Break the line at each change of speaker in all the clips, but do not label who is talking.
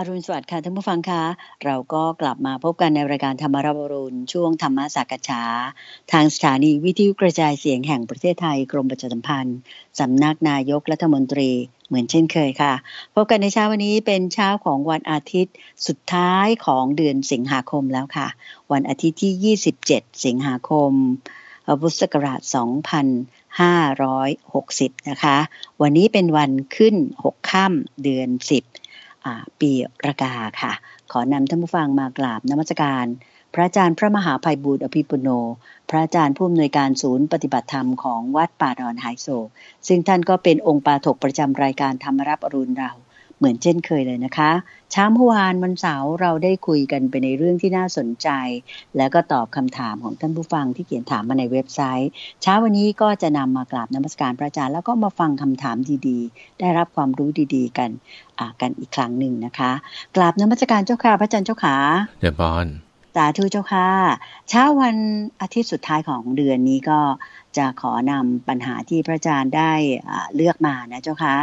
อรุณสวัสดิ์ค่ะท่านผู้ฟังคะเราก็กลับมาพบกันในรายการธรรมราบรุณช่วงธรรมสักษาทางสถานีวิทยุกระจายเสียงแห่งประเทศไทย กรมประชาสัมพันธ์ สำนักนายกรัฐมนตรีเหมือนเช่นเคยค่ะ พบกันในเช้าวันนี้เป็นเช้าของวันอาทิตย์สุดท้ายของเดือนสิงหาคมแล้วค่ะ วันอาทิตย์ที่ 27 สิงหาคมพุทธศักราช2560นะคะวันนี้เป็นวันขึ้น6ค่ำเดือน10ปีรกาค่ะ ขอนำท่านผู้ฟังมากราบนมัสการ พระอาจารย์พระมหาภัยบูตรอภิปุโน พระอาจารย์ผู้อำนวยการศูนย์ปฏิบัติธรรมของวัดป่าดอนไฮโศกซึ่งท่านก็เป็นองค์ปาถกประจำรายการธรรมรับอรุณเราเหมือนเช่นเคยเลยนะคะเช้าเมื่อวานวันเสาร์เราได้คุยกันไปในเรื่องที่น่าสนใจ แล้วก็ตอบคำถามของท่านผู้ฟัง ที่เขียนถามมาในเว็บไซต์ เช้าวันนี้ก็จะนำมากราบนมัสการพระอาจารย์แล้วก็มาฟังคำถามดีๆ ได้รับความรู้ดีๆ กันกันอีกครั้งหนึ่งนะคะกราบนมัสการเจ้าค่ะพระอาจารย์เจ้าขาเดบอนสาธุเจ้าค่ะเช้าวันอาทิตย์สุดท้ายของเดือนนี้ก็จะขอนำปัญหาที่พระอาจารย์ได้เลือกมานะเจ้าคะ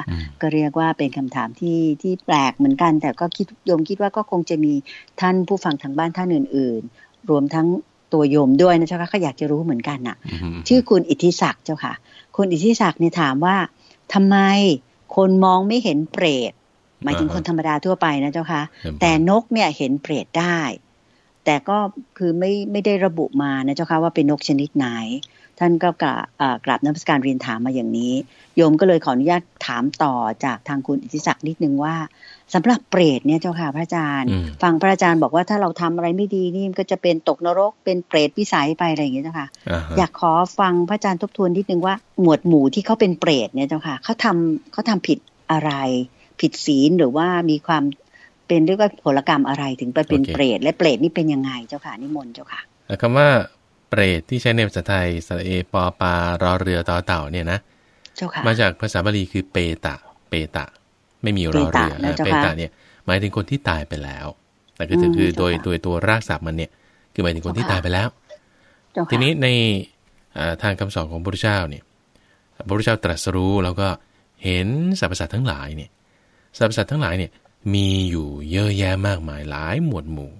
ก็เรียกว่าเป็นคำถามที่ที่แปลกเหมือนกัน แต่ก็คิดโยมคิดว่าก็คงจะมีท่านผู้ฟังทางบ้านท่านอื่นๆ รวมทั้งตัวโยมด้วยนะเจ้าคะก็อยากจะรู้เหมือนกันน่ะ ชื่อคุณอิทธิศักดิ์เจ้าค่ะคุณอิทธิศักดิ์เนี่ยถามว่าทำไมคนมองไม่เห็นเปรตหมายถึงคนธรรมดาทั่วไปนะเจ้าคะแต่นกเนี่ยเห็นเปรตได้ แต่ก็คือไม่ไม่ได้ระบุมานะเจ้าคะว่า เป็นนกชนิดไหนท่านก็กราบนักพการเรียนถามมาอย่างนี้โยมก็เลยขออนุญาตถามต่อจากทางคุณอิทธิศักดิ์นิดนึงว่า สำหรับเปรตเนี่ยเจ้าค่ะพระอาจารย์ ฟังพระอาจารย์บอกว่าถ้าเราทำอะไรไม่ดีนี่ก็จะเป็นตกนรกเป็นเปรตวิสัยไปอะไรอย่างเงี้ยเจ้าค่ะอยากขอฟังพระอาจารย์ทบทวนนิดนึงว่า หมวดหมู่ที่เขาเป็นเปรตเนี่ยเจ้าค่ะเขาทำเขาทำผิดอะไร ผิดศีลหรือว่ามีความเป็นเรียกว่าผลกรรมอะไรถึงไปเป็นเปรตและเปรตนี่เป็นยังไงเจ้าค่ะนิมนต์เจ้าค่ะ
คาว่าเปรตที่ใช้ในภาษาไทยสระเอปอปลารอเรือต่อเต่าเนี่ยนะมาจากภาษาบาลีคือเปตะเปตะไม่มีรอเรือเปตะเนี่ยหมายถึงคนที่ตายไปแล้วแต่ก็คือโดยโดยตัวรากศัพท์มันเนี่ยคือหมายถึงคนที่ตายไปแล้วทีนี้ในทางคำสอนของพระพุทธเจ้าเนี่ยพระพุทธเจ้าตรัสรู้แล้วก็เห็นสรรพสัตว์ทั้งหลายเนี่ยสรรพสัตว์ทั้งหลายเนี่ยมีอยู่เยอะแยะมากมายหลายหมวดหมู่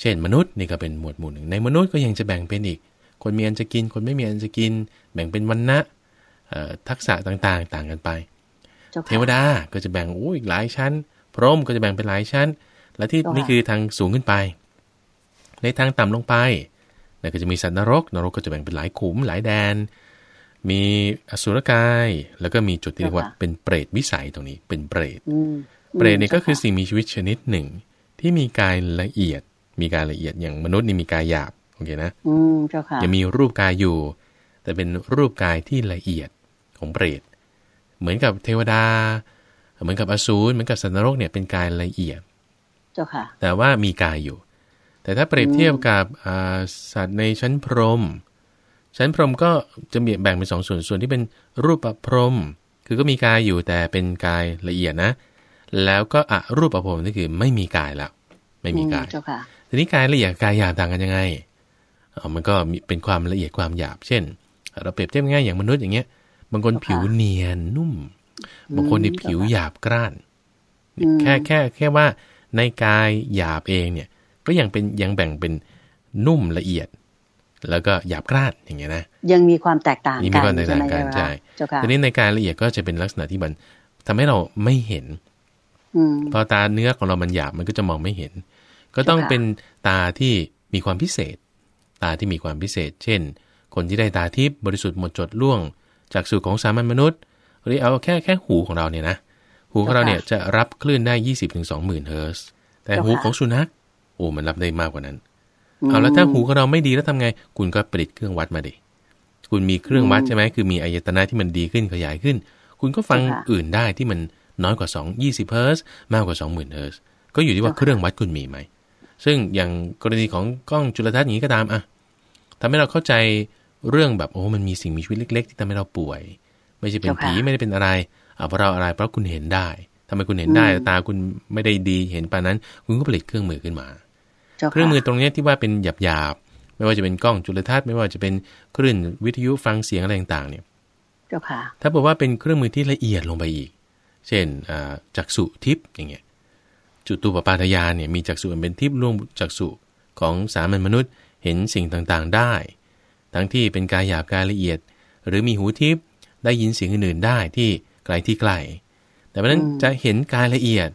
เช่นมนุษย์นี่ก็เป็นหมวดหมู่หนึ่ง ในมนุษย์ก็ยังจะแบ่งเป็นอีก คนมีอันจะกิน คนไม่มีอันจะกิน แบ่งเป็นวันนะทักษะต่างๆ ต่างกันไป เทวดาก็จะแบ่งอู้อีกหลายชั้น พรหมก็จะแบ่งเป็นหลายชั้น และที่นี่คือทางสูงขึ้นไป ในทางต่ำลงไปก็จะมีสัตว์นรก นรกก็จะแบ่งเป็นหลายขุมหลายแดน มี อสุรกายแล้วก็มีจุดที่เรียกว่าเป็นเปรตวิสัยตรงนี้ เป็นเปรตเปรตเนี่ยก็คือสิ่งมีชีวิตชนิดหนึ่ง ที่มีกายละเอียดมีการละเอียดอย่างมนุษย์นี่มีกายหยาบ โอเคนะ
อืมเจ้าค่ะยังม
ีรูปกายอยู่ แต่เป็นรูปกายที่ละเอียดของเปรตเหมือนกับเทวดา เหมือนกับอสูรเหมือนกับสัตว์นรกเนี่ยเป็นกายละเอียด เจ้าค่ะแต่ว่ามีกายอยู่ แต่ถ้าเปรียบเทียบกับสัตว์ในชั้นพรหมชั้นพรหมก็จะแบ่งเป็นสองส่วน ส่วนที่เป็นรูปประพรมคือก็มีกายอยู่แต่เป็นกายละเอียดนะ แล้วก็อรูปประพรมนี่คือ ไม่มีกายแล้ว ไม่มีกายเจ้าค่ะทีนี้กายละเอียดกายหยาบต่างกันยังไงมันก็เป็นความละเอียดความหยาบเช่น เราเปรียบเทียบง่ายอย่างมนุษย์อย่างเงี้ยบางคนผิวเนียน นุ่ม บางคนนี่ผิวหยาบกร้าน แค่แค่ แค่ว่าในกายหยาบเองเนี่ย ก็ยังเป็นยังแบ่งเป็นนุ่มละเอียด แล้วก็หยาบกร้านอย่างเงี้ยนะ
ยังมีความแตกต่างกันมีความแตกต่างกันใช่
ทีนี้ในกายละเอียดก็จะเป็นลักษณะที่มันทำให้เราไม่เห็นพอตาเนื้อของเรามันหยาบมันก็จะมองไม่เห็นก็ต้องเป็นตาที่มีความพิเศษ ตาที่มีความพิเศษ เช่น คนที่ได้ตาทิพย์บริสุทธิ์หมดจดล่วง จากสู่ของสามัญมนุษย์ หรือเอาแค่แค่หูของเราเนี่ยนะ หูของเราเนี่ยจะรับคลื่นได้ยี่สิบถึงสองหมื่นเฮิร์ส แต่หูของสุนัขโอ้มันรับได้มากกว่านั้น เอาแล้วถ้าหูของเราไม่ดีแล้วทำไง คุณก็ผลิตเครื่องวัดมาดิ คุณมีเครื่องวัดใช่ไหมคือมีอายตนะที่มันดีขึ้นขยายขึ้น คุณก็ฟังอื่นได้ที่มันน้อยกว่า2 20เฮิร์สมากกว่า 20,000เฮิร์สก็อยู่ที่ว่าเครื่องวัดคุณมีไหมซึ่งอย่างกรณีของกล้องจุลทรรศน์อย่างนี้ก็ตามอะทำให้เราเข้าใจเรื่องแบบโอ้มันมีสิ่งมีชีวิตเล็กๆที่ทำให้เราป่วย ไม่ใช่เป็นผีไม่ได้เป็นอะไรเพราะเราอะไรเพราะคุณเห็นได้ทำไมคุณเห็นได้ ตาคุณไม่ได้ดีเห็นปานนั้นคุณก็ผลิตเครื่องมือขึ้นมาเครื่องมือตรงนี้ที่ว่าเป็นหยาบหยาบไม่ว่าจะเป็นกล้องจุลทรรศน์ ไม่ว่าจะเป็นคลื่นวิทยุฟังเสียงอะไรต่างๆเนี่ยถ้าบอกว่าเป็นเครื่องมือที่ละเอียดลงไปอีกเช่นจักษุทิพย์อย่างเงี้ยจุดตูปปาทยานเนี่ยมีจักษุเป็นทิพย์ล่วงจักษุของสามัญมนุษย์เห็นสิ่งต่างๆได้ ทั้งที่เป็นกายหยาบกายละเอียด หรือมีหูทิพย์ได้ยินเสียงอื่นๆได้ที่ไกลที่ไกลแต่เพราะนั้นจะเห็นกายละเอียด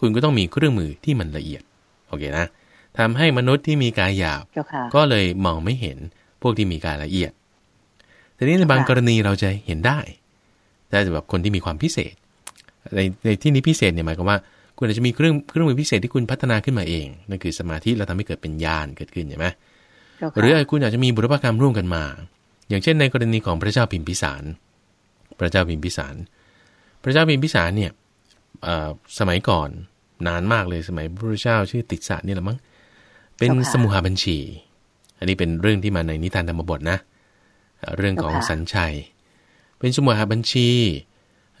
คุณก็ต้องมีเครื่องมือที่มันละเอียด โอเคนะทำให้มนุษย์ที่มีกายหยาบ ก็เลยมองไม่เห็นพวกที่มีกายละเอียดทีนี้ในบางกรณีเราจะเห็นได้แต่แบบคนที่มีความพิเศษในในที่นี้พิเศษเนี่ยหมายความว่าคุณอาจจะมีเครื่องเครื่องมือพิเศษที่คุณพัฒนาขึ้นมาเองนั่นคือสมาธิเราทำให้เกิดเป็นญาณเกิดขึ้นใช่ไหมหรือคุณอาจจะมีบุรพกรรมร่วมกันมา อย่างเช่น ในกรณีของพระเจ้าพิมพิสาร พระเจ้าพิมพิสารพระเจ้าพิมพิสารเนี่ยสมัยก่อนนานมากเลยสมัยพระเจ้าชื่อติดสะนี่แหละมั้งเป็นสมุหบัญชี อันนี้เป็นเรื่องที่มาในนิทานธรรมบทนะ เรื่องของสัญชัย เป็นสมุหบัญชี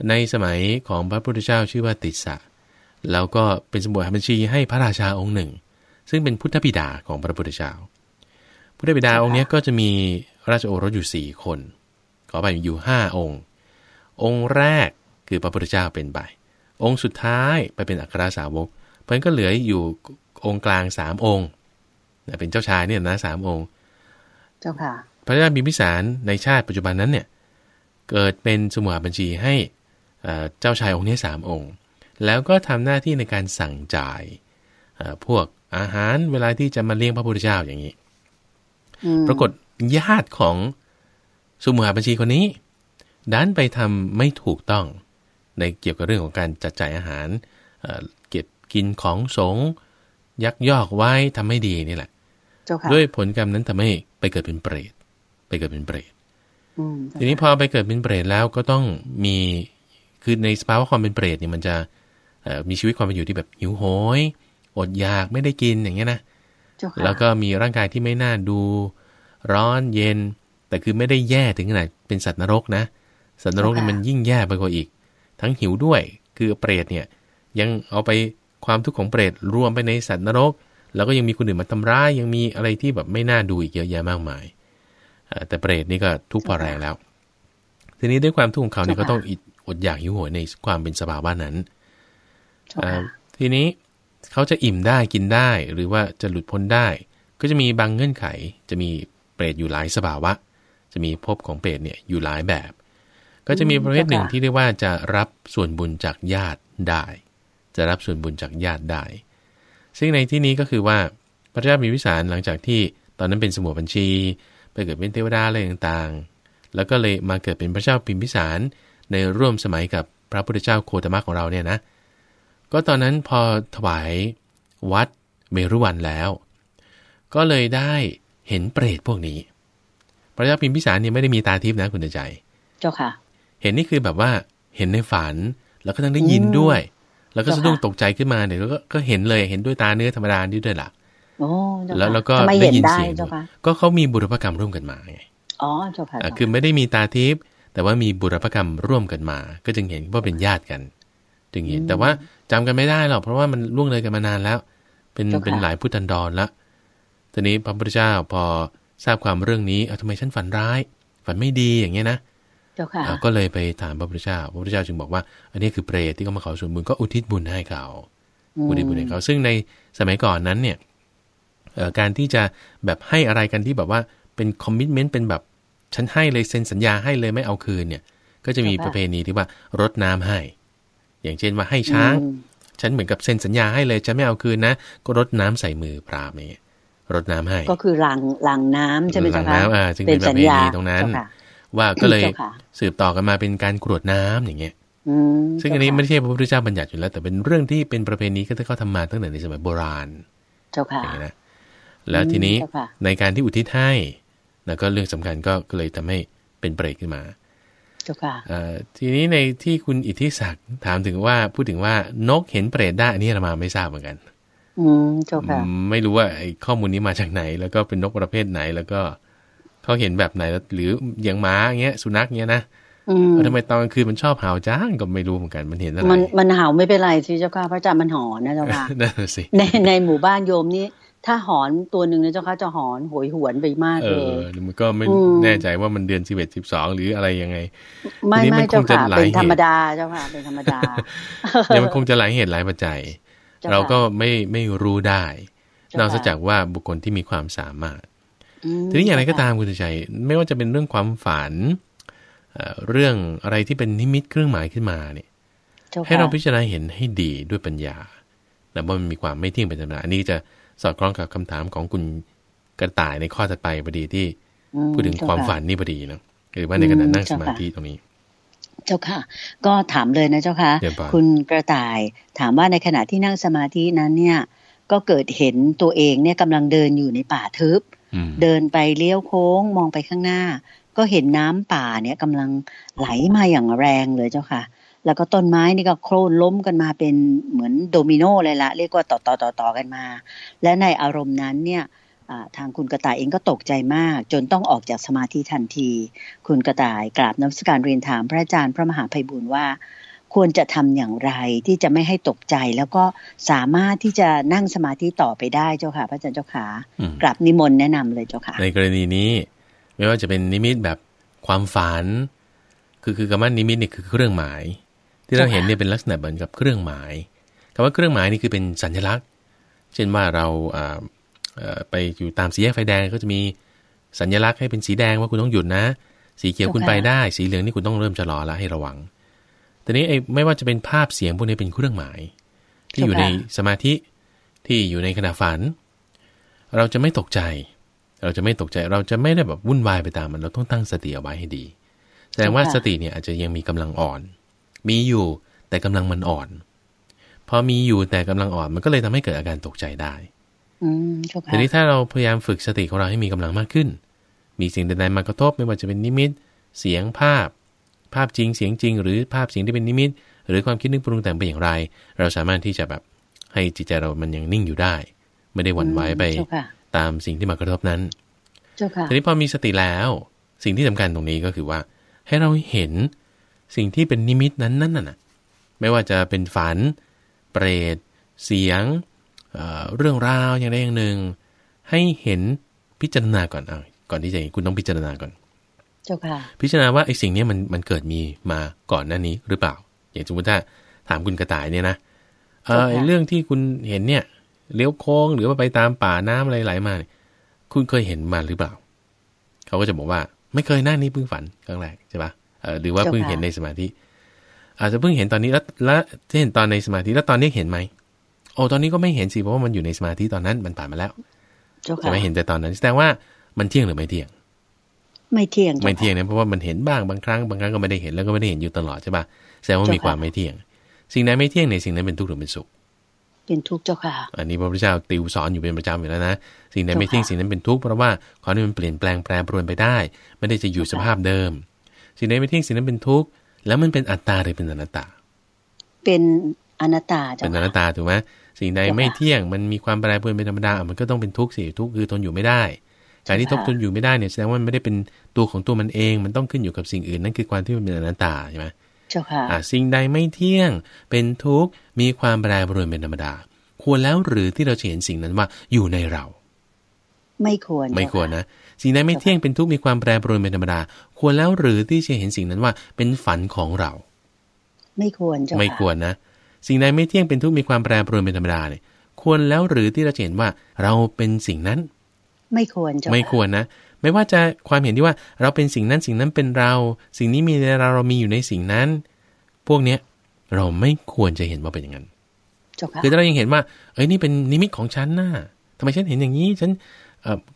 ในสมัยของพระพุทธเจ้าชื่อว่าติสระแล้วก็เป็นสมบัติบัญชีให้พระราชาองค์หนึ่ง ซึ่งเป็นพุทธบิดาของพระพุทธเจ้าพุทธบิดาองค์นี้ก็จะมีราชโอรสอยู่4คนขอไปอยู่5องค์ องค์แรกคือพระพุทธเจ้าเป็นไปองค์สุดท้ายไปเป็นอัครสาวกเพิ่นก็เหลืออยู่องค์กลางสามองค์เป็นเจ้าชายเนี่ยนะสามองค์เจ้าค่ะพระเจ้าบิมพิสารในชาติปัจจุบันนั้นเนี่ยเกิดเป็นสมุหบัญชีให้เจ้าชายองค์นี้สามองค์แล้วก็ทำหน้าที่ในการสั่งจ่าย พวกอาหารเวลาที่จะมาเลี้ยงพระพุทธเจ้าอย่างนี้ปรากฏญาติของสุมหาบัญชีคนนี้ดันไปทำไม่ถูกต้องในเกี่ยวกับเรื่องของการจัดจ่ายอาหารเก็บกินของสงยักยอกไว้ทำไม่ดีนี่แหละด้วยผลกรรมนั้นทำให้ไปเกิดเป็นเปรตไปเกิดเป็นเปรตทีนี้พอไปเกิดเป็นเปรตแล้วก็ต้องมีคือในสภาวะความเป็นเปรตเนี่ยมันจะมีชีวิตความเป็นอยู่ที่แบบหิวโหยอดอยากไม่ได้กินอย่างเงี้ยนะแล้วก็มีร่างกายที่ไม่น่าดูร้อนเย็น แต่คือไม่ได้แย่ถึงขนาดเป็นสัตว์นรกนะ สัตว์นรกนี่มันยิ่งแย่ไปกว่าอีก ทั้งหิวด้วยคือเปรตเนี่ย ยังเอาไปความทุกข์ของเปรตรวมไปในสัตว์นรก แล้วก็ยังมีคนอื่นมาทำร้ายยังมีอะไรที่แบบไม่น่าดูอีกเยอะแยะมากมายแต่เปรตนี่ก็ทุกข์พอแรงแล้ว ทีนี้ด้วยความทุกข์ของเขาเนี่ยก็ต้องอดอยากหิวโหยในความเป็นสภาวะนั้นทีนี้เขาจะอิ่มได้กินได้หรือว่าจะหลุดพ้นได้ ก็จะมีบางเงื่อนไข จะมีเปรตอยู่หลายสภาวะจะมีภพของเปรตเนี่ยอยู่หลายแบบ
ก็จะมีประเภทหนึ่งที่
เรียกว่าจะรับส่วนบุญจากญาติได้ จะรับส่วนบุญจากญาติได้ ซึ่งในที่นี้ก็คือว่า พระเจ้ามีวิสารหลังจากที่ ตอนนั้นเป็นสมุบัญชี ไปเกิดเป็นเทวดาอะไรต่างๆ แล้วก็เลยมาเกิดเป็นพระเจ้าพิมพิสารในร่วมสมัยกับพระพุทธเจ้าโคตมะของเราเนี่ยนะก็ตอนนั้นพอถวายวัดเมรุวันแล้ว ก็เลยได้เห็นเปรตพวกนี้พระเจ้าพิมพิสารเนี่ยไม่ได้มีตาทิพย์นะคุณใจ เจ้าค่ะเห็นนี่คือแบบว่าเห็นในฝันแล้วก็ทั้งได้ยินด้วย แล้วก็สะดุ้งตกใจขึ้นมาเนี่ยแล้วก็เห็นเลยเห็นด้วยตาเนื้อธรรมดานี่ด้วยล่ะ
แล้วเราก็ได้ยินเสียง
ก็เขามีบุรพกรรมร่วมกันมาไง
อ๋อเจ้าค่ะคือ
ไม่ได้มีตาทิพย์แต่ว่ามีบุรพกรรมร่วมกันมา ก็จึงเห็นว่าเป็นญาติกันถึงเห็นแต่ว่าจำกันไม่ได้หรอกเพราะว่ามันล่วงเลยกันมานานแล้ว เป็นเป็นหลายพุทธันดรละทีนี้พระพุทธเจ้าพอทราบความเรื่องนี้เอาทำไมฉันฝันร้าย ฝันไม่ดีอย่างเงี้ยนะก็เลยไปถามพระพุทธเจ้าพระพุทธเจ้าจึงบอกว่า อันนี้คือเปรตที่เขามาขอส่วนบุญ ก็อุทิศบุญให้เขาอุทิศบุญให้เขา ซึ่งในสมัยก่อนนั้นเนี่ยการที่จะแบบให้อะไรกันที่แบบว่าเป็นคอมมิชเมนต์เป็นแบบฉันให้เลยเซ็นสัญญาให้เลยไม่เอาคืนเนี่ย ก็จะมีประเพณีที่ว่ารดน้ำให้อย่างเช่นว่าให้ช้าง ฉันเหมือนกับเซ็นสัญญาให้เลย จะไม่เอาคืนนะก็รดน้ำใส่มือปรามเนี่ยรดน้ำให้ ก
็คือหลังหลังน้ำใช่ไหมคะหลังน้ำอ่าจึงเป็นแบบนี้ตรงนั้น
ว่าก็เลยสืบต่อกันมาเป็นการกรวดน้ำอย่างเงี้ยซึ่งอันนี้ไม่ใช่พระพุทธเจ้าบัญญัติอยู่แล้ว แต่เป็นเรื่องที่เป็นประเพณีก็ที่เขาทำมาตั้งแต่ในสมัยโบราณ
เจ้าค่ะนะ
แล้วทีนี้ในการที่อุทิศให้แล้ว ก็เรื่องสำคัญก็เลยทำให้เป็นเปรตขึ้นมาทีนี้ในที่คุณอิทธิศักดิ์ถามถึงว่าพูดถึงว่านกเห็นเปรตได้อันนี้เรามาไม่ทราบเหมือนกัน
อืมเจ้าค่ะ
ไม่รู้ว่าไอ้ข้อมูลนี้มาจากไหน แล้วก็เป็นนกประเภทไหน แล้วก็เขาเห็นแบบไหนหรืออย่างม้าเงี้ย สุนัขเงี้ยนะอทำไมตอนกลางคืนมันชอบเห่าจ้างก็ไม่รู้เหมือนกันมันเห็นอะไรมันม
ันเห่าไม่เป็นไรที่เจ้าค่ะพระอาจารย์มันหอนนะเจ้าค่ะ่ในในหมู่บ้านโยมนี้ถ้าหอนตัวหนึ่งนะเจ้าค่ะจะหอนโหยหวนไปมากเลยเอ
อมันก็ไม่แน่ใจว่ามันเดือนสิบเอ็ดสิบสองหรืออะไรยังไง ไม่ไม่เจ้าค่ะเป็นธรรมด
าเจ้าค่ะเป็นธรรมดา
เนี่ยมันคงจะหลายเหตุหลายปัจจัย เราก็ไม่ไม่รู้ได้นอกจากว่าบุคคลที่มีความสามารถ ทีนี้อย่างไรก็ตามคุณชัยไม่ว่าจะเป็นเรื่องความฝันเรื่องอะไรที่เป็นนิมิตเครื่องหมายขึ้นมาเนี่ย ให้เราพิจารณาเห็นให้ดีด้วยปัญญา แล้วว่ามันมีความไม่เที่ยงเป็นธรรมดา อันนี้จะสอดคล้องกับคำถามของคุณกระต่ายในข้อถัดไปพอดีที่
พูดถึงความฝันน
ี่พอดีนะหรือว่าในขณะนั่งสมาธิตรงนี้
เจ้าค่ะ ก็ถามเลยนะเจ้าค่ะคุณกระต่ายถามว่าในขณะที่นั่งสมาธินั้นเนี่ย ก็เกิดเห็นตัวเองเนี่ยกำลังเดินอยู่ในป่าทึบเดินไปเลี้ยวโค้งมองไปข้างหน้า ก็เห็นน้ำป่าเนี่ยกำลังไหลมาอย่างแรงเลยเจ้าค่ะแล้วก็ต้นไม้นี่ก็โคลนล้มกันมาเป็นเหมือนโดมิโนเลยละเรียกว่าต่อต่อต่อต่อกันมา และในอารมณ์นั้นเนี่ยทางคุณกระต่ายเองก็ตกใจมาก จนต้องออกจากสมาธิทันที คุณกระต่ายกราบน้ำสการเรียนถามพระอาจารย์ พระมหาภัยบุญว่า ควรจะทำอย่างไร ที่จะไม่ให้ตกใจ แล้วก็สามารถที่จะนั่งสมาธิต่อไปได้เจ้าค่ะพระอาจารย์เจ้าขากราบนิมนต์แนะนำเลยเจ้า
ค่ะในกรณีนี้ไม่ว่าจะเป็นนิมิตแบบความฝัน คือคือกรรมนิมิตนี่คือเครื่องหมายที่เราเห็นเนี่ยเป็นลักษณะเหมือนกับเครื่องหมายคำว่าเครื่องหมายนี่คือเป็นสัญลักษณ์ เช่นว่าเราไปอยู่ตามสีแยกไฟแดงก็จะมีสัญลักษณ์ให้เป็นสีแดงว่าคุณต้องหยุดนะ สีเขียวคุณไปได้ สีเหลืองนี่คุณต้องเริ่มชะลอแล้วให้ระวังแต่นี้ไม่ว่าจะเป็นภาพเสียงพวกนี้เป็นเครื่องหมาย ที่อยู่ในสมาธิที่อยู่ในขณะฝัน เราจะไม่ตกใจ เราจะไม่ตกใจ เราจะไม่ได้แบบวุ่นวายไปตามมันเราต้องตั้งสติเอาไว้ให้ดีแสดงว่าสติเนี่ยอาจจะยังมีกำลังอ่อนมีอยู่แต่กำลังมันอ่อน พอมีอยู่แต่กำลังอ่อนมันก็เลยทำให้เกิดอาการตกใจได้ทีนี้ถ้าเราพยายามฝึกสติของเราให้มีกำลังมากขึ้น มีสิ่งใดๆมากระทบไม่ว่าจะเป็นนิมิต เสียงภาพ ภาพจริง เสียงจริง หรือภาพเสียงที่เป็นนิมิต หรือความคิดนึกปรุงแต่งไปอย่างไร เราสามารถที่จะแบบให้จิตใจเรามันยังนิ่งอยู่ได้ ไม่ได้หวั่นไหวไปตามสิ่งที่มากระทบนั้นทีนี้พอมีสติแล้ว สิ่งที่สำคัญตรงนี้ก็คือว่า ให้เราเห็นสิ่งที่เป็นนิมิตนั้นนั่นน่ะ ไม่ว่าจะเป็นฝัน เปรตเสียงเเรื่องราวอย่างใดอย่างหนึ่ง ให้เห็นพิจารณาก่อนเอาก่อนที่จะคุณต้องพิจารณาก่อน เจ้าค่ะพิจารณาว่าไอ้สิ่งนี้มันมันเกิดมีมา ก่อนหน้านี้หรือเปล่าอย่างสมมติถ้าถามคุณกระต่ายเนี่ยนะเออเรื่องที่คุณเห็นเนี่ย เลี้ยวโค้งหรือว่าไปตามป่าน้ำอะไรไหลมา คุณเคยเห็นมาหรือเปล่า เขาก็จะบอกว่าไม่เคย หน้านี้เพิ่งฝันครั้งแรกใช่ปะหรือว่าเพิ่งเห็นในสมาธิอาจจะเพิ่งเห็นตอนนี้แล้วแล้วเห็นตอนในสมาธิแล้วตอนนี้เห็นไหมโอ้ตอนนี้ก็ไม่เห็นสิเพราะว่ามันอยู่ในสมาธิตอนนั้นมันผ่านมาแล้วจะไม่เห็นแต่ตอนนั้นแสดงว่า มันเที่ยงหรือไม่เที่ยง
ไม่เที่ยงไม่เท
ี่ยงเนี่ยเพราะว่ามันเห็นบ้างบางครั้งบางครั้งก็ไม่ได้เห็นแล้วก็ไม่ได้เห็นอยู่ตลอดใช่ป่ะแสดงว่ามีความไม่เที่ยง สิ่งนั้นไม่เที่ยงในสิ่งนั้นเป็นทุกข์หรือเป็นสุข
เป็นทุกข์เจ้าค่ะ
อันนี้พระพุทธเจ้าติวสอนอยู่เป็นประจำอยู่แล้วนะสิ่งใดไม่เที่ยงสิ่งนั้นเป็นทุกข์เพราะว่าขอให้มันเปลี่ยนแปลงแปรปรวนไปได้ ไม่ได้จะอยู่สภาพเดิมสิ่งใดไม่เที่ยงสิ่งนั้นเป็นทุกข์แล้วมันเป็นอัตตาหรือเป็นอนัตตา
เป็นอนัตตาจ้ะเป็น
อนัตตาถูกไหมสิ่งใดไม่เที่ยงมันมีความแปรปรวนเป็นธรรมดามันก็ต้องเป็นทุกข์สิทุกข์คือทนอยู่ไม่ได้การที่ทบทนอยู่ไม่ได้เนี่ย แสดงว่ามันไม่ได้เป็นตัวของตัวมันเอง มันต้องขึ้นอยู่กับสิ่งอื่นนั่นคือความที่มันเป็นอนัตตาใช่ไหมเจ้าค่ะสิ่งใดไม่เที่ยงเป็นทุกข์มีความแปรปรวนเป็นธรรมดา ควรแล้วหรือที่เราจะเห็นสิ่งนั้นว่า อยู่ในเรา
ไม่ควร ไม่ค
วรนะสิ่งใดไม่เที่ยงเป็นทุกข์มีความแปรปรวนเป็นธรรมดา ควรแล้วหรือที่จะเห็นสิ่งนั้นว่า เป็นฝันของเรา
ไม่ควรจ้ะไม่คว
รนะสิ่งใดไม่เที่ยงเป็นทุกข์มีความแปรปรวนเป็นธรรมดาเนี่ยควรแล้วหรือที่เราจะเห็นว่าเราเป็นสิ่งนั้น
ไม่ควรจ้ะไม่ค
วรนะไม่ว่าจะความเห็นที่ว่า เราเป็นสิ่งนั้นสิ่งนั้นเป็นเรา สิ่งนี้มีในเราเรามีอยู่ในสิ่งนั้น พวกเนี้ย เราไม่ควรจะเห็นว่าเป็นอย่างนั้นคือถ้าเรายังเห็นว่า เอ้ยนี่เป็นนิมิตของฉันน่ะทำไมฉันเห็นอย่างนี้ฉัน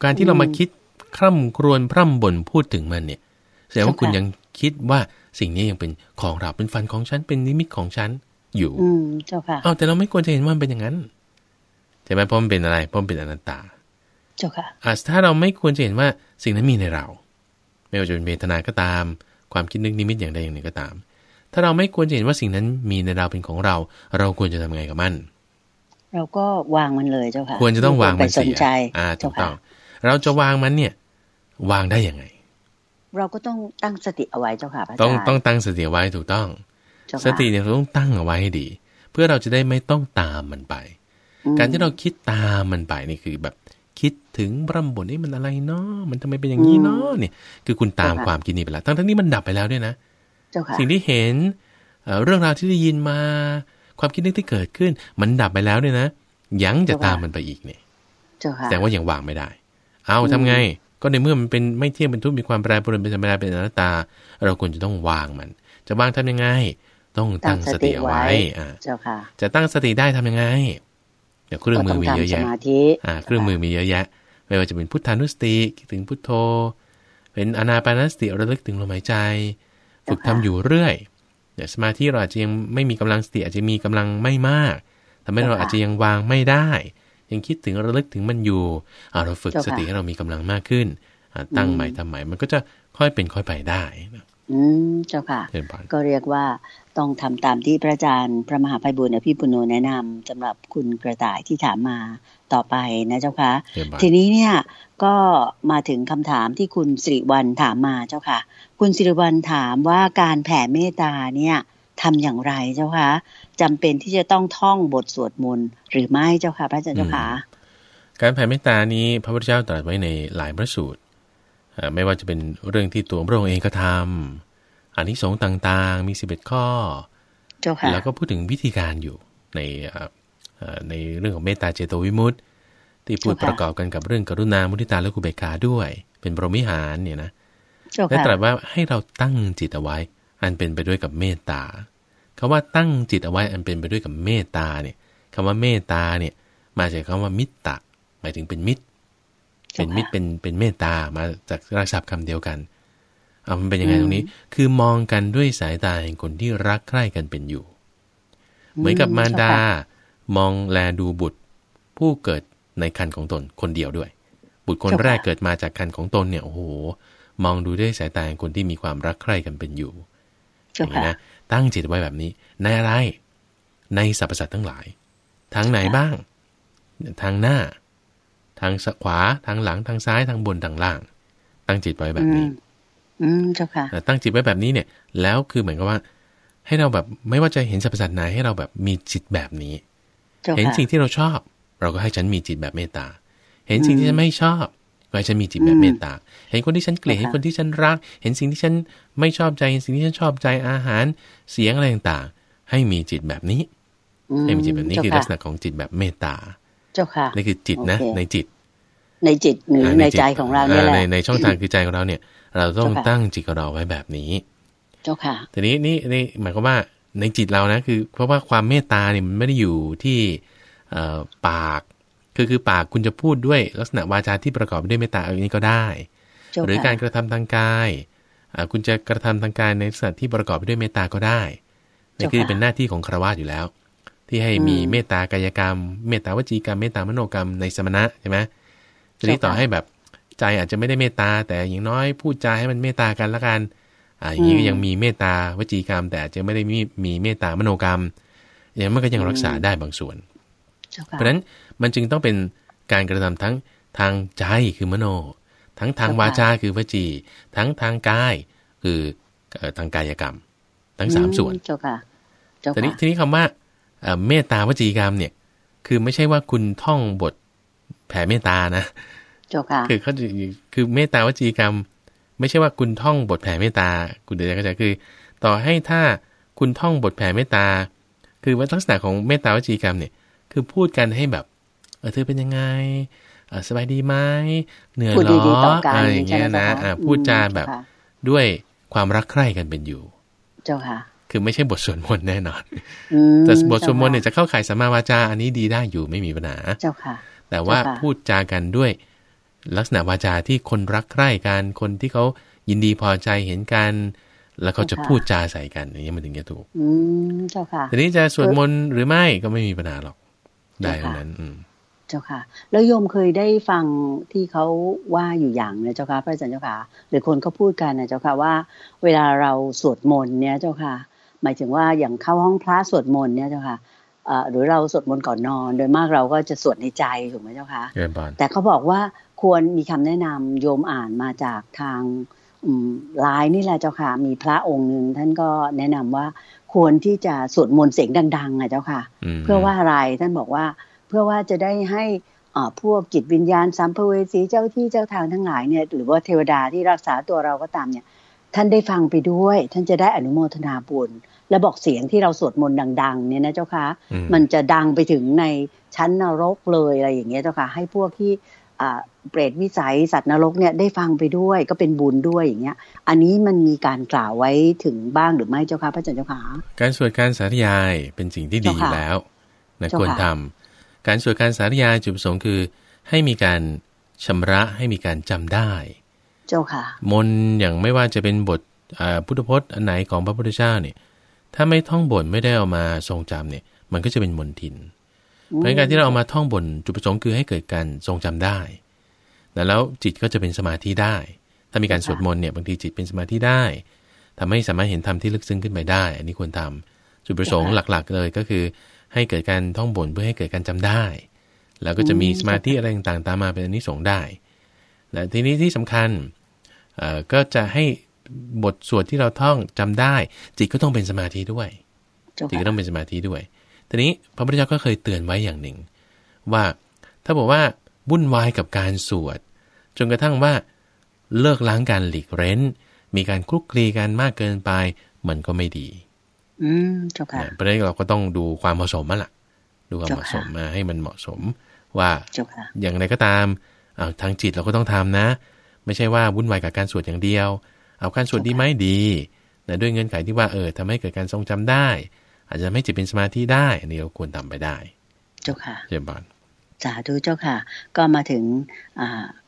การที่เรามาคิดคร่ำครวญพร่ำบ่นพูดถึงมันเนี่ยแสดงว่าคุณยังคิดว่าสิ่งนี้ยังเป็นของเราเป็นฟันของฉันเป็นนิมิตของฉัน อยู่ อืมเจ้าค่ะอ้าวแต่เราไม่ควรจะเห็นว่ามันเป็นอย่างนั้นใช่ไหมเพราะมันเป็นอะไรเพราะมันเป็นอนัตตา เจ้าค่ะอ่าถ้าเราไม่ควรจะเห็นว่าสิ่งนั้นมีในเรา ไม่ว่าจะเป็นเมตนาก็ตาม ความคิดนึกนิมิตอย่างใดอย่างหนึ่งก็ตาม ถ้าเราไม่ควรจะเห็นว่าสิ่งนั้นมีในเราเป็นของเรา เราควรจะทำไงกับมัน
เราก็วางมันเลยเจ้าค่ะควรจะต้องวางมันเสียอ
่าถูกต้องเราจะวางมันเนี่ย วางได้ยังไง
เราก็ต้องตั้งสติเอาไว้เจ้าค่ะพระอาจารย์ ต้องต้อง
ตั้งสติไว้ถูกต้อง สติเนี่ยต้องตั้งเอาไว้ให้ดี เพื่อเราจะได้ไม่ต้องตามมันไป การที่เราคิดตามมันไปนี่คือ แบบคิดถึงร่ำบ่นนี่มันอะไรเนาะมันทำไมเป็นอย่างนี้เนาะเนี่ยคือคุณตามความคิดนี้ไปแล้วทั้งทั้งนี้มันดับไปแล้วด้วยนะสิ่งที่เห็น เรื่องราวที่ได้ยินมา ความคิดนึกที่เกิดขึ้น มันดับไปแล้วด้วยนะ ยังจะตามมันไปอีกเนี่ยแต่ว่ายังวางไม่ได้เอาทำไงก็ในเมื่อมันเป็นไม่เที่ยงเป็นทุกข์มีความแปรปรวนเป็นธรรมดาเป็นอนัตตา เราควรจะต้องวางมัน จะวางทำยังไงต้องตั้งสติเอาไว้อ่าจะตั้งสติได้ทำยังไงเดี๋ยวเครื่องมือมีเยอะแยะเครื่องมือมีเยอะแยะ ไม่ว่าจะเป็นพุทธานุสติคิดถึงพุทโธ เป็นอนาปานสติระลึกถึงลมหายใจ ฝึกทำอยู่เรื่อยเดี๋ยวสมาธิเราอาจจะยังไม่มีกำลังสติอาจจะมีกำลังไม่มาก ทำให้เราอาจจะยังวางไม่ได้ยังคิดถึงระลึกถึงมันอยู่เราฝึกสติให้เรามีกำลังมากขึ้น ตั้งใหม่ทำใหม่ มันก็จะค่อยเป็นค่อยไปได้
อืมเจ้าค่ะ ก็เรียกว่าต้องทำตามที่พระอาจารย์พระมหาภัยบุญอภิปุโนแนะนำสำหรับคุณกระต่ายที่ถามมาต่อไปนะเจ้าค่ะ ทีนี้เนี่ย ก็มาถึงคำถามที่คุณสิริวันถามมาเจ้าค่ะ คุณสิริวันถามว่าการแผ่เมตตาเนี่ยทำอย่างไรเจ้าค่ะจำเป็นที่จะต้องท่องบทสวดมนต์หรือไม่เจ้าค่ะ พระอาจารย์เจ้าค่ะ
การแผ่เมตตานี้พระพุทธเจ้าตรัสไว้ในหลายพระสูตรไม่ว่าจะเป็นเรื่องที่ตัวพระองค์เองก็ทำอันนี้สงต่าง ๆ มีสิบเอ็ดข้อแล้วก็พูดถึงวิธีการอยู่ในในเรื่องของเมตตาเจโตวิมุตติ ที่พูดประกอบกันกับเรื่องกรุณามุทิตาและกุเบกาด้วย เป็นปรมิหารเนี่ยนะและตรัสว่าให้เราตั้งจิตเอาไว้ อันเป็นไปด้วยกับเมตตาคำว่าตั้งจิตเอาไว้อันเป็นไปด้วยกับเมตตาเนี่ยคำว่าเมตตาเนี่ย มาจากคำว่ามิตรตะหมายถึงเป็นมิตร เป็นมิตรเป็นเป็นเมตตามาจากรักาคำเดียวกันเอามันเป็นยังไงตรงนี้คือมองกันด้วยสายตาแห่งคนที่รักใคร่กันเป็นอยู่เหมือนกับมารดา มองแลดูบุตรผู้เกิดในคันของตนคนเดียวด้วย บุตรคนแรกเกิดมาจากคันของตนเนี่ยโอ้โห มองดูด้วยสายตาแห่งคนที่มีความรักใคร่กันเป็นอยู่อย่างนี้นะตั้งจิตไว้แบบนี้ในอะไร ในสรรพสัตว์ทั้งหลายทางไหนบ้าง ทางหน้า ทางขวาทางหลังทางซ้ายทางบนทางล่าง ตั้งจิตไว้แบบนี้
อืมเจ้าค่
ะตั้งจิตไว้แบบนี้เนี่ย แล้วคือเหมือนกับว่า ให้เราแบบ ไม่ว่าจะเห็นสรรพสัตว์ไหน ให้เราแบบมีจิตแบบนี้เห็นสิ่งที่เราชอบ เราก็ให้ฉันมีจิตแบบเมตตาเห็นสิ่งที่ฉันไม่ชอบก็ให้ฉันมีจิตแบบเมตตาเห็นคนที่ฉันเกลียดเห็นคนที่ฉันรักเห็นสิ่งที่ฉันไม่ชอบใจเห็นสิ่งที่ฉันชอบใจอาหารเสียงอะไรต่างๆให้มีจิตแบบนี้ให้มีจิตแบบนี้คือลักษณะของจิตแบบเมตตา
เจ้าค่ะนี่คือจิตนะ ในจิต ในจิตหรือในใจของเราเนี่ยแหละในช่องทางคื
อใจของเราเนี่ย เราต้องตั้งจิตของเราไว้แบบนี้ เจ้าค่ะทีนี้นี่นี่หมายความว่าในจิตเรานะคือ เพราะว่าความเมตตาเนี่ยมันไม่ได้อยู่ที่ปากคือคือปากคุณจะพูดด้วย ลักษณะวาจาที่ประกอบด้วยเมตตาอันนี้ก็ได้ หรือการกระทำทางกายคุณจะกระทำทางกายในลักษณะที่ประกอบด้วยเมตตาก็ได้นี่คือเป็นหน้าที่ของครวญอยู่แล้ว ที่ให้มีเมตตากายกรรมเมตตาวจีกรรม เมตตามโนกรรมในสมณะใช่ไหมจะนี้ต่อให้แบบใจอาจจะไม่ได้เมตตาแต่อย่างน้อยพูดจาให้มันเมตตากันละกันอ่าอย่างนี้ก็ยังมีเมตตาวจีกรรม แต่อาจจะไม่ได้มีมีเมตตามโนกรรมอย่างมันก็ยังรักษาได้บางส่วนเพราะฉะนั้นมันจึงต้องเป็นการกระทำทั้งทางใจคือมโน ทั้งทางวาจาคือวจีทั้งทางกายคือทางกายกรรม ทั้งสามส่วนตีนี้ทีนี้คำว่าเมตตาวจีกรรมเนี่ยคือไม่ใช่ว่าคุณท่องบทแผ่เมตตานะคือเขาคือเมตตาวจีกรรม ไม่ใช่ว่าคุณท่องบทแผ่เมตตาคุณเดี๋ยวจะเข้าใจคือ ต่อให้ถ้าคุณท่องบทแผ่เมตตาคือว่าลักษณะของเมตตาวจีกรรมเนี่ยคือพูดกันให้แบบเออเธอเป็นยังไงสบายดีไหมเหนื่อยหรออะไรอย่างเงี้ยนะอ่าพูดจาแบบด้วยความรักใคร่กันเป็นอยู่ เจ้าค่ะ คือไม่ใช่บทสวดมนต์แน่นอน
แต่บทสวดมนต์เนี่ย
จะเข้าข่ายสัมมาวาจา อันนี้ดีได้อยู่ไม่มีปัญหาเจ้าค่ะแต่ว่าพูดจากันด้วยลักษณะวาจาที่คนรักใคร่กันคนที่เขายินดีพอใจเห็นกัน แล้วเขาจะพูดจาใส่กันอย่างนี้มันถึงจะถูก
อืมเจ้าค่ะทีนี้จะสวดม
นต์หรือไม่ก็ไม่มีปัญหาหรอกได้ทั้งนั้น
เจ้าค่ะ แล้วโยมเคยได้ฟังที่เขาว่าอยู่อย่างนะเจ้าค่ะ พระอาจารย์เจ้าค่ะ หรือคนเขาพูดกันนะเจ้าค่ะว่า เวลาเราสวดมนต์เนี่ยเจ้าค่ะ หมายถึงว่าอย่างเข้าห้องพระสวดมนต์เนี่ยเจ้าค่ะหรือเราสวดมนต์ก่อนนอน โดยมากเราก็จะสวดในใจถูกไหมเจ้าค่ะ แต่เขาบอกว่าควรมีคำแนะนำโยมอ่านมาจากทางไลน์นี่แหละเจ้าค่ะมีพระองค์หนึ่งท่านก็แนะนำว่าควรที่จะสวดมนต์เสียงดังๆอ่ะเจ้าค่ะเพื่อว่าอะไรท่านบอกว่าเพื่อว่าจะได้ให้พวกจิตวิญญาณสัมภเวสีเจ้าที่เจ้าทางทั้งหลายเนี่ยหรือว่าเทวดาที่รักษาตัวเราก็ตามเนี่ย ท่านได้ฟังไปด้วยท่านจะได้อนุโมทนาบุญและบอกเสียงที่เราสวดมนต์ดัง ๆเนี่ยนะเจ้าค่ะมันจะดังไปถึงในชั้นนรกเลยอะไรอย่างเงี้ยเจ้าค่ะให้พวกที่เปรตวิสัยสัตว์นรกเนี่ยได้ฟังไปด้วยก็เป็นบุญด้วยอย่างเงี้ย อันนี้มันมีการกล่าวไว้ถึงบ้างหรือไม่เจ้าค่ะพระอาจารย์เจ้าค่ะ
การสวดการสาธยายเป็นสิ่งที่ดีอยู่แล้วนะควรทำการสวดการสาธยายจุดประสงค์คือ ให้มีการชำระให้มีการจำได้ เจ้าค่ะ มนอย่างไม่ว่าจะเป็นบทพุทธพจน์อันไหนของพระพุทธเจ้าเนี่ย ถ้าไม่ท่องบทไม่ได้เอามาทรงจำเนี่ย มันก็จะเป็นมนทิน เพราะการที่เราเอามาท่องบทจุดประสงค์คือให้เกิดการทรงจำได้แล้วจิตก็จะเป็นสมาธิได้ ถ้ามีการสวดมนต์เนี่ยบางทีจิตเป็นสมาธิได้ ทำให้สามารถเห็นธรรมที่ลึกซึ้งขึ้นไปได้ อันนี้ควรทำจุดประสงค์หลักๆเลย ก็คือ ให้เกิดการท่องบนเพื่อให้เกิดการจำได้ แล้วก็จะมีสมาธิอะไรต่างๆตามมาเป็นอันนี้สงได้นะทีนี้ที่สำคัญ ก็จะให้บทสวดที่เราท่องจำได้ จิตก็ต้องเป็นสมาธิด้วย จิตก็ต้องเป็นสมาธิด้วย ทีนี้พระพุทธเจ้าก็เคยเตือนไว้อย่างหนึ่ง ว่าถ้าบอกว่าวุ่นวายกับการสวดจนกระทั่งว่าเลิกล้างการหลีกเร้น มีการคลุกคลีกันมากเกินไป มันก็ไม่ดี
อืมเจบค่ะ
เพราะนั้นเราก็ต้องดูความเหมาะสมมาละดูความเหมาะสมมาให้มันเหมาะสม ว่าอย่างไรก็ตาม เอาทางจิตเราก็ต้องทำนะ ไม่ใช่ว่าวุ่นวายกับการสวดอย่างเดียว เอาการสวดดีไหมดีนะด้วยเงื่อนไขที่ว่าเออทาให้เกิดการทรงจำได้ อาจจะไม่จิตเป็นสมาธิได้อันนี้เราควรทำไปได้ เจ้าค่ะเจี่ยมบาน
สาธุเจ้าค่ะ ก็มาถึง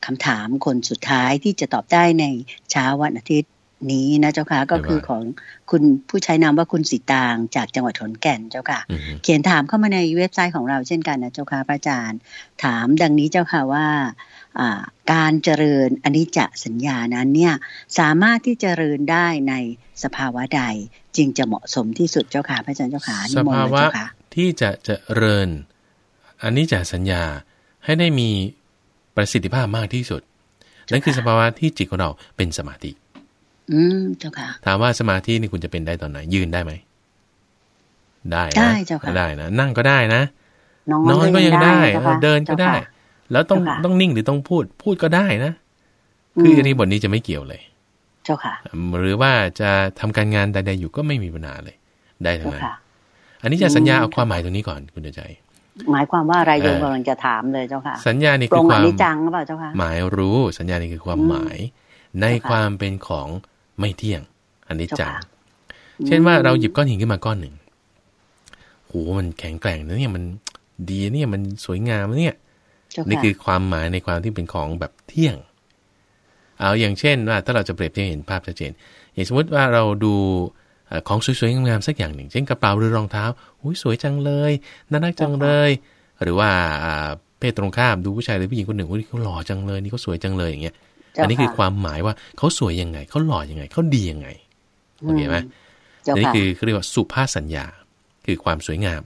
คำถามคนสุดท้ายที่จะตอบได้ในเช้าวันอาทิตย์นี้นะเจ้าค่ะก็คือของคุณผู้ใช้นามว่าคุณสีตางจากจังหวัดขอนแก่นเจ้าค่ะเขียนถามเข้ามาในเว็บไซต์ของเราเช่นกันนะเจ้าค่ะพระอาจารย์ ถามดังนี้เจ้าค่ะว่าการเจริญอนิจจสัญญานั้นเนี่ยสามารถที่เจริญได้ในสภาวะใดจึงจะเหมาะสมที่สุดเจ้าค่ะพระอาจารย์เจ้าค่ะสภาวะ
ที่จะเจริญอันนี้จะสัญญาให้ได้มีประสิทธิภาพมากที่สุด นั่นคือสภาวะที่จิตของเราเป็นสมาธิ
อืมเจ้าค่ะ
ถามว่าสมาธินี่คุณจะเป็นได้ตอนไหน ยืนได้ไหม ได้ได้เจ้าค่ะ ได้นะ นั่งก็ได้นะนอนก็ยังได้ เดินก็ได้ แล้วต้องต้องนิ่งหรือต้องพูด พูดก็ได้นะ คืออันนี้บทนี้จะไม่เกี่ยวเลย เจ้าค่ะ หรือว่าจะทำการงานใด ๆ อยู่ก็ไม่มีปัญหาเลย ได้ทั้งนั้นอันนี้จะสัญญาเอาความหมายตรงนี้ก่อนคุณใจ
หมายความว่าอะไรโยมกำลังจะถามเลยเจ้าค่ะ ส
ัญญานี่คือความนจังหรือเปล่าเจ้าค่ะหมายรู้ สัญญาณนี่คือความหมายในความเป็นของไม่เที่ยงอันนี้จังเช่นว่าเราหยิบก้อนหินขึ้นมาก้อนหนึ่งโหมันแข็งแกร่งนะเนี่ยมันดีเนี่ยมันสวยงามเนี่ยนี่คือความหมายในความที่เป็นของแบบเที่ยง เอาอย่างเช่นว่า ถ้าเราจะเปรียบเทียบเห็นภาพชัดเจนอย่างสมมติว่าเราดูของสวยๆงามๆสักอย่างหนึ่ง เช่นกระเป๋าหรือรองเท้าอุ้ยสวยจังเลยน่ารักจังเลย หรือว่าเพศตรงข้ามดูผู้ชายหรือผู้หญิงคนหนึ่งเขาหล่อจังเลยนี่เขาสวยจังเลยอย่างเงี้ยอันนี้คือความหมายว่าเขาสวยยังไง เขาหล่อยังไง เขาดียังไงโอเคไหมอันนี้คือเรียกว่าสุภาพสัญญาคือความสวยงาม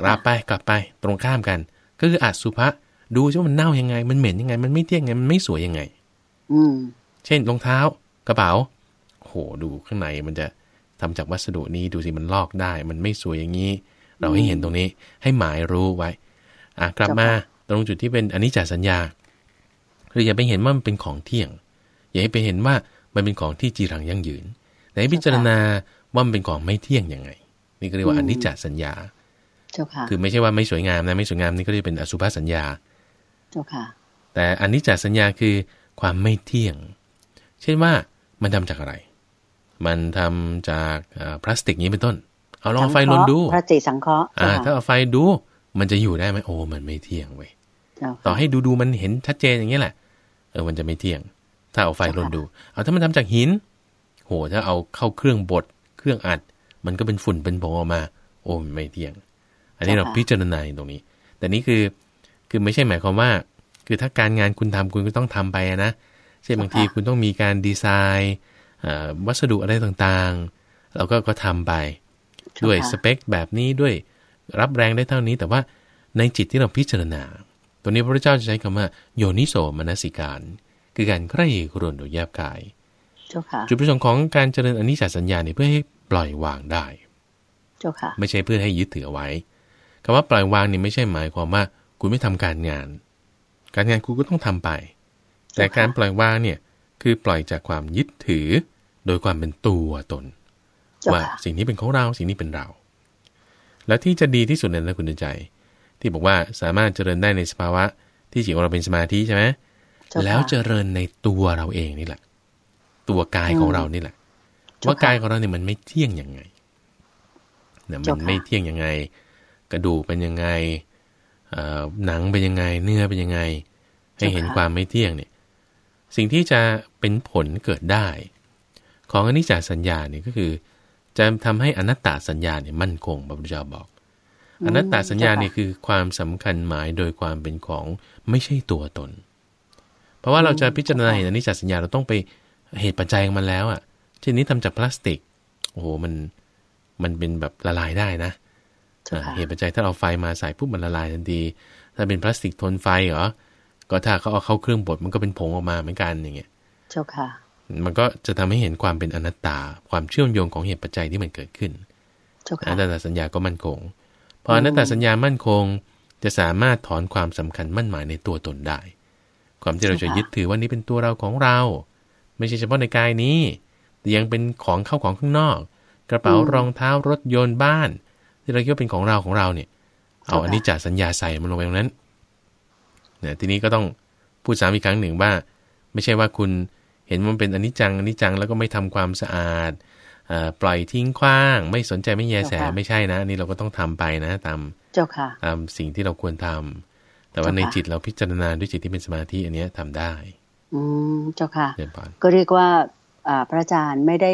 กลับไปกลับไปตรงข้ามกัน ก็คืออาจสุภาพดูว่ามันเน่ายังไง มันเหม็นยังไง มันไม่เที่ยงไงมันไม่สวยยังไง อืเช่นรองเท้า กระเป๋าโหดูข้างในมันจะทำจากวัสดุนี้ดูสิมันลอกได้ มันไม่สวยอย่างนี้เราให้เห็นตรงนี้ให้หมายรู้ไว้ อ่ะกลับมา ตรงจุดที่เป็นอันนี้จากสัญญาคืออย่าไปเห็นว่ามันเป็นของเที่ยง อย่าให้ไปเห็นว่ามันเป็นของที่จีรังยั่งยืนไหนพิจารณาว่ามันเป็นของไม่เที่ยงยังไง นี่ก็เรียกว่าอันนี้จากสัญญาคือไม่ใช่ว่าไม่สวยงามนะไม่สวยงามนี่ก็เรียกเป็นอสุภาสัญญาแต่อันนี้จากสัญญาคือความไม่เที่ยง เช่นว่ามันทำจากอะไรมันทำจากพลาสติกนี้เป็นต้น เอาลองไฟลนดูพ
ลาสติกสังเคราะห์อ่า ถ้าเอา
ไฟดู มันจะอยู่ได้ไหมโอ้มันไม่เที่ยงเว้ย ต่อให้ดูดูมันเห็นชัดเจนอย่างนี้แหละเออมันจะไม่เที่ยง ถ้าเอาไฟลนดู เอาถ้ามันทำจากหิน โห ถ้าเอาเข้าเครื่องบดเครื่องอัด มันก็เป็นฝุ่นเป็นผงออกมา โอ้ไม่เที่ยง อันนี้เราพิจารณาตรงนี้ แต่นี่คือคือไม่ใช่หมายความว่า คือถ้าการงานคุณทำคุณก็ต้องทำไปนะเช่นบางทีคุณต้องมีการดีไซน์วัสดุอะไรต่างๆ เราก็ก็ทำไปด้วยสเปคแบบนี้ด้วยรับแรงได้เท่านี้ แต่ว่าในจิตที่เราพิจารณา ตัวนี้พระเจ้าจะใช้คำว่าโยนิโสมนสิการ คือการใคร่ครวญโดยแยบกาย จุดประสงค์ของการเจริญอนิจจสัญญาเนี่ยเพื่อให้ปล่อยวางได้ ไม่ใช่เพื่อให้ยึดถือไว้คำว่าปล่อยวางนี่ไม่ใช่หมายความว่า คุณไม่ทำการงาน การงานคุณก็ต้องทำไป แต่การปล่อยวางเนี่ยคือปล่อยจากความยึดถือโดยความเป็นตัวตน ว่าสิ่งนี้เป็นของเราสิ่งนี้เป็นเรา แล้วที่จะดีที่สุดเนนะคุณใจ ที่บอกว่าสามารถเจริญได้ในสภาวะ ที่จิตของเราเป็นสมาธิใช่ไหมแล้วเจริญในตัวเราเองนี่แหละ ตัวกายของเรานี่แหละว่ากายของเราเนี่ยมันไม่เที่ยงยังไงนยมันไม่เที่ยงยังไง กระดูกเป็นยังไงหนังเป็นยังไง เนื้อเป็นยังไงให้เห็นความไม่เที่ยงเนี่ยสิ่งที่จะเป็นผลเกิดได้ ของอนิจจสัญญาเนี่ยก็คือจะทำให้อนัตตาสัญญาเนี่ยมั่นคงพระพุทธเจ้าบอก อนัตตาสัญญาเนี่ยคือความสำคัญหมายโดยความเป็นของไม่ใช่ตัวตน เพราะว่าเราจะพิจารณาเห็นอนิจจสัญญาเราต้องไปเหตุปัจจัยมันแล้วอ่ะ เช่นนี้ทำจากพลาสติก โอ้โห มันมันเป็นแบบละลายได้นะเหตุปัจจัยถ้าเอาไฟมาใส่ปุ๊บมันละลายทันทีถ้าเป็นพลาสติกทนไฟเหรอก็ถ้าเขาเอาเข้าเครื่องบดมันก็เป็นผงออกมาเหมือนกันอย่างเงี้ย เจ้าค่ะ มันก็จะทำให้เห็นความเป็นอนัตตาความเชื่อมโยงของเหตุปัจจัยที่มันเกิดขึ้นอนัตตาสัญญาก็มั่นคง พออนัตตาสัญญามั่นคงจะสามารถถอนความสำคัญมั่นหมายในตัวตนได้ ความที่เราจะยึดถือว่านี้เป็นตัวเราของเรา ไม่ใช่เฉพาะในกายนี้แต่ยังเป็นของเข้าของข้างนอก กระเป๋ารองเท้ารถยนต์บ้าน ที่เราคิดว่าเป็นของเราของเราเนี่ย เอาอันนี้จากสัญญาใส่มันลงไปตรงนั้นเนี่ยทีนี้ก็ต้องพูดสามอีกครั้งหนึ่งว่าไม่ใช่ว่าคุณเห็นมันเป็นอนิจจังอนิจจังแล้วก็ไม่ทำความสะอาดปล่อยทิ้งขว้าง ไม่สนใจไม่แยแสไม่ใช่นะนี่เราก็ต้องทำไปนะตามค่ะตามสิ่งที่เราควรทำ แต่ว่าในจิตเราพิจารณาด้วยจิตที่เป็นสมาธิอันนี้ทำได้
อืมเจ้าค่ะก็เรียกว่าพระอาจารย์ไม่ได้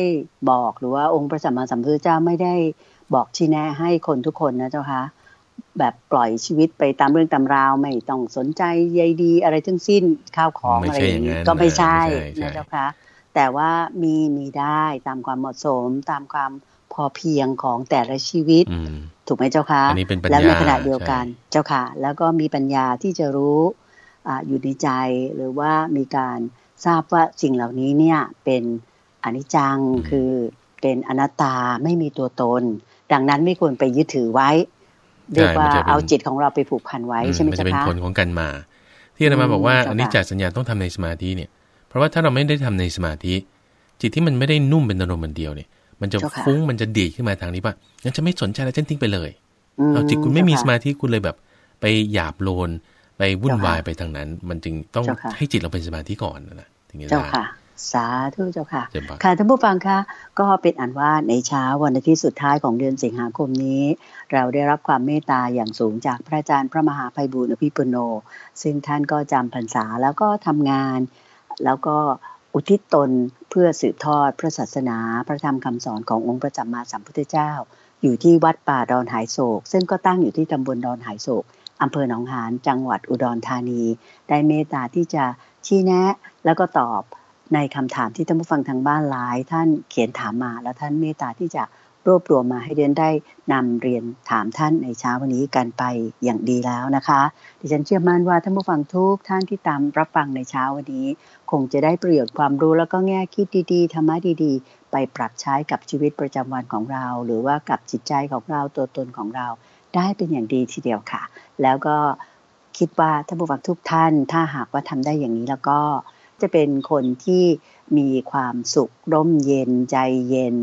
บอก หรือว่าองค์พระสัมมาสัมพุทธเจ้าไม่ได้บอกชี้แนะให้คนทุกคนนะเจ้าค่ะแบบปล่อยชีวิตไปตามเรื่องตามราวไม่ต้องสนใจใยดี อะไรทั้งสิ้นข้าวของอะไรอย่างนี้ก็ไม่ใช่นะเจ้าคะแต่ว่ามีมีได้ตามความเหมาะสมตามความพอเพียงของแต่ละชีวิตถูกไหมเจ้าคะแล้วในขณะเดียวกันเจ้าค่ะ แล้วก็มีปัญญาที่จะรู้ออยู่ในใจหรือว่ามีการทราบว่าสิ่งเหล่านี้เนี่ยเป็นอนิจจังคือเป็นอนัตตาไม่มีตัวตน ดังนั้นไม่ควรไปยึดถือไว้
เรียกว่าเอา
จิตของเราไปผูกพัน
ไว้ใช่ไหมคะมันจะเป็นผลของกันมา ที่อาจารย์บอกว่าอันนี้จัดสัญญาต้องทำในสมาธิเนี่ย เพราะว่าถ้าเราไม่ได้ทำในสมาธิ จิตที่มันไม่ได้นุ่มเป็นอารมณ์มันเดียวเนี่ยมันจะฟุ้งมันจะดีขึ้นมาทางนี้ว่างั้นจะไม่สนใจแล้วฉันทิ้งไปเลยเอาจิตคุณไม่มีสมาธิคุณเลยแบบ ไปหยาบโลนไปวุ่นวายไปทางนั้น มันจึงต้องให้จิตเราเป็นสมาธิก่อนนะถึงจะได้
สาธุเจ้าค่ะ ค่ะ ท่านผู้ฟังคะ ก็เป็นอันว่าในเช้าวันอาทิตย์สุดท้ายของเดือนสิงหาคมนี้ เราได้รับความเมตตาอย่างสูงจากพระอาจารย์พระมหาภัยบุญอภิปุโน ซึ่งท่านก็จำพรรษาแล้วก็ทำงาน แล้วก็อุทิศตนเพื่อสืบทอดพระศาสนาพระธรรมคำสอนขององค์พระจัมมาสัมพุทธเจ้า อยู่ที่วัดป่าดอนหายโศก ซึ่งก็ตั้งอยู่ที่ตำบลดอนหายโศกอำเภอหนองหานจังหวัดอุดรธานี ได้เมตตาที่จะชี้แนะแล้วก็ตอบในคำถามที่ท่านผู้ฟังทางบ้านหลายท่านเขียนถามมาแล้วท่านเมตตาที่จะรวบรวมมาให้เดือนได้ นำเรียนถามท่านในเช้าวันนี้กันไปอย่างดีแล้วนะคะ ดิฉันเชื่อมั่นว่าท่านผู้ฟังทุกท่านที่ตามรับฟังในเช้าวันนี้ คงจะได้ประโยชน์ความรู้ แล้วก็แง่คิดดีๆธรรมะดี ๆ ไปปรับใช้กับชีวิตประจำวันของเรา หรือว่ากับจิตใจของเราตัวตนของเราได้เป็นอย่างดีทีเดียวค่ะ แล้วก็คิดว่าท่านผู้ฟังทุกท่าน ถ้าหากว่าทำได้อย่างนี้แล้วก็จะเป็นคนที่มีความสุขร่มเย็นใจเย็น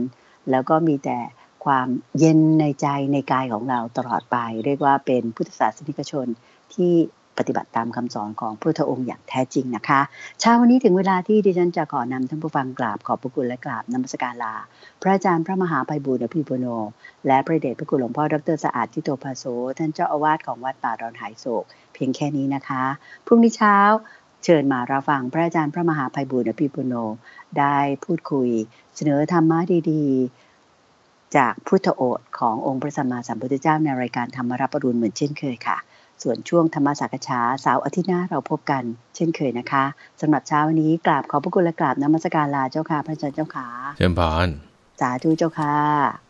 แล้วก็มีแต่ความเย็นในใจในกายของเราตลอดไป เรียกว่าเป็นพุทธศาสนิกชนที่ปฏิบัติตามคำสอนของพระองค์อย่างแท้จริงนะคะ เช้าวันนี้ถึงเวลาที่ดิฉันจะขอนำท่านผู้ฟังกราบขอบพระคุณและกราบนมัสการลา พระอาจารย์พระมหาภัยบุตรภิบุโน และพระเดชพระคุณหลวงพ่อดรสะอาดทิโตภาโซท่านเจ้าอาวาสของวัดป่าดอนหายโศก เพียงแค่นี้นะคะพรุ่งนี้เช้าเชิญมารับฟัง พระอาจารย์พระมหาภัยบุญอภิปุโนได้พูดคุย เสนอธรรมะดี ๆ จากพุทธโอษขององค์พระสัมมาสัมพุทธเจ้า ในรายการธรรมรับปรุลเหมือนเช่นเคยค่ะ ส่วนช่วงธรรมสักชาสาวอาทิตย์หน้าเราพบกันเช่นเคยนะคะสำหรับเช้าวันนี้กราบขอพระคุณและกราบนมัสการลาเจ้าค่ะพระอาจารย์เจ้าค่ะเชิญ่านสาธุเจ้าค่ะ